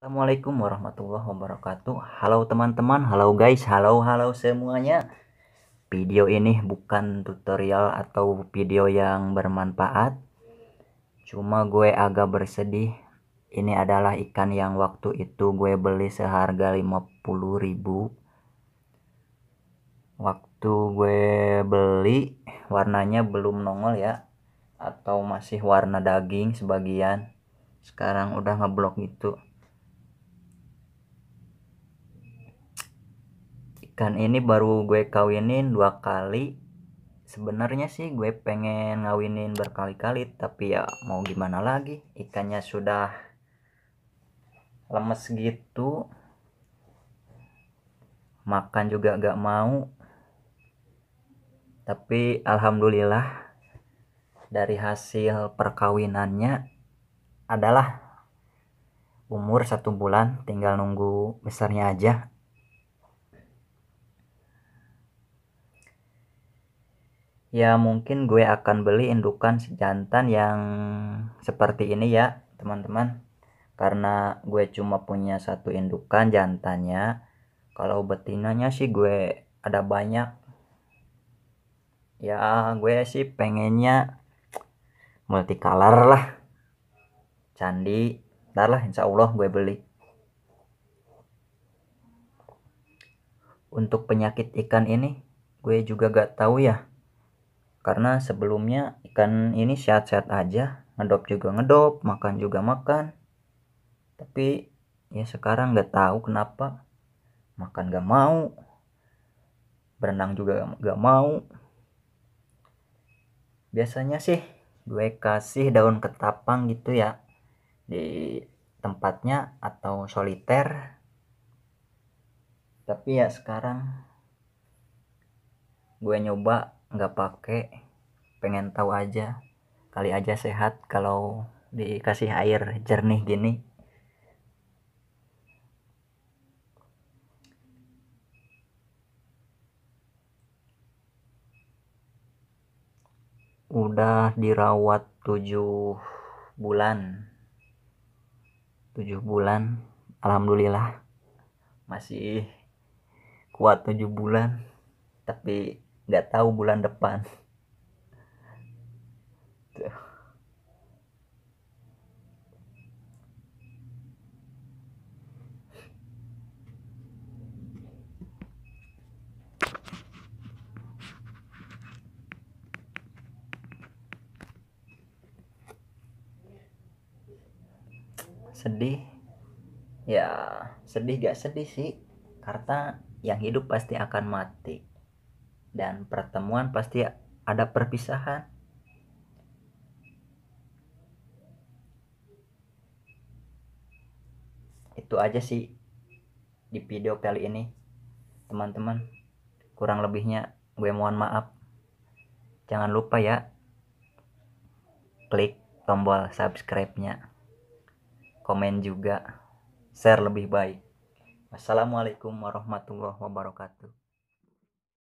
Assalamualaikum warahmatullahi wabarakatuh Halo teman-teman, halo guys, halo halo semuanya Video ini bukan tutorial atau video yang bermanfaat Cuma gue agak bersedih Ini adalah ikan yang waktu itu gue beli seharga 50 ribu Waktu gue beli warnanya belum nongol ya Atau masih warna daging sebagian Sekarang udah ngeblok gitu kan ini baru gue kawinin dua kali sebenarnya sih gue pengen ngawinin berkali-kali tapi ya mau gimana lagi ikannya sudah lemes gitu makan juga gak mau tapi alhamdulillah dari hasil perkawinannya adalah umur satu bulan tinggal nunggu besarnya aja ya mungkin gue akan beli indukan sejantan yang seperti ini ya teman-teman karena gue cuma punya satu indukan jantannya kalau betinanya sih gue ada banyak ya gue sih pengennya multicolor lah candi ntar lah insya Allah gue beli untuk penyakit ikan ini gue juga gak tahu ya karena sebelumnya ikan ini sehat-sehat aja ngedop juga ngedop makan juga makan tapi ya sekarang nggak tahu kenapa makan gak mau berenang juga gak mau biasanya sih gue kasih daun ketapang gitu ya di tempatnya atau soliter tapi ya sekarang gue nyoba nggak pakai pengen tahu aja kali aja sehat kalau dikasih air jernih gini udah dirawat tujuh bulan tujuh bulan alhamdulillah masih kuat tujuh bulan tapi nggak tahu bulan depan sedih ya sedih gak sedih sih karena yang hidup pasti akan mati dan pertemuan pasti ada perpisahan. Itu aja sih di video kali ini, teman-teman. Kurang lebihnya gue mohon maaf. Jangan lupa ya, klik tombol subscribe-nya. Komen juga, share lebih baik. Assalamualaikum warahmatullahi wabarakatuh.